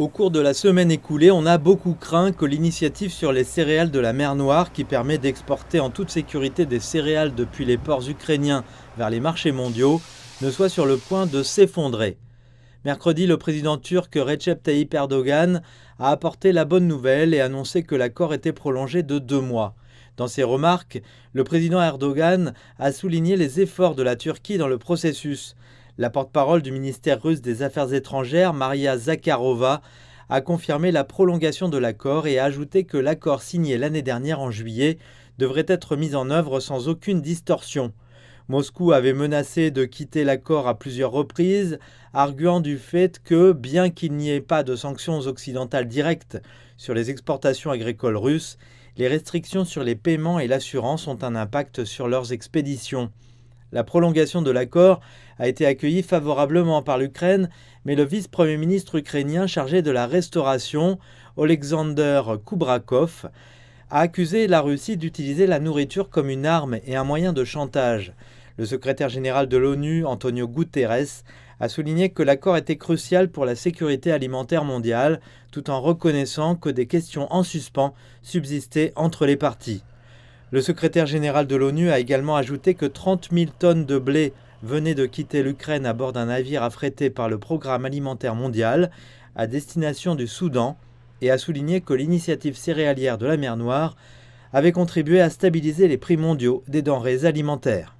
Au cours de la semaine écoulée, on a beaucoup craint que l'initiative sur les céréales de la mer Noire, qui permet d'exporter en toute sécurité des céréales depuis les ports ukrainiens vers les marchés mondiaux, ne soit sur le point de s'effondrer. Mercredi, le président turc Recep Tayyip Erdogan a apporté la bonne nouvelle et annoncé que l'accord était prolongé de deux mois. Dans ses remarques, le président Erdogan a souligné les efforts de la Turquie dans le processus, la porte-parole du ministère russe des Affaires étrangères, Maria Zakharova, a confirmé la prolongation de l'accord et a ajouté que l'accord signé l'année dernière en juillet devrait être mis en œuvre sans aucune distorsion. Moscou avait menacé de quitter l'accord à plusieurs reprises, arguant du fait que, bien qu'il n'y ait pas de sanctions occidentales directes sur les exportations agricoles russes, les restrictions sur les paiements et l'assurance ont un impact sur leurs expéditions. La prolongation de l'accord a été accueillie favorablement par l'Ukraine, mais le vice-premier ministre ukrainien chargé de la restauration, Oleksandr Kubrakov, a accusé la Russie d'utiliser la nourriture comme une arme et un moyen de chantage. Le secrétaire général de l'ONU, Antonio Guterres, a souligné que l'accord était crucial pour la sécurité alimentaire mondiale, tout en reconnaissant que des questions en suspens subsistaient entre les parties. Le secrétaire général de l'ONU a également ajouté que 30 000 tonnes de blé venaient de quitter l'Ukraine à bord d'un navire affrété par le Programme alimentaire mondial à destination du Soudan et a souligné que l'initiative céréalière de la mer Noire avait contribué à stabiliser les prix mondiaux des denrées alimentaires.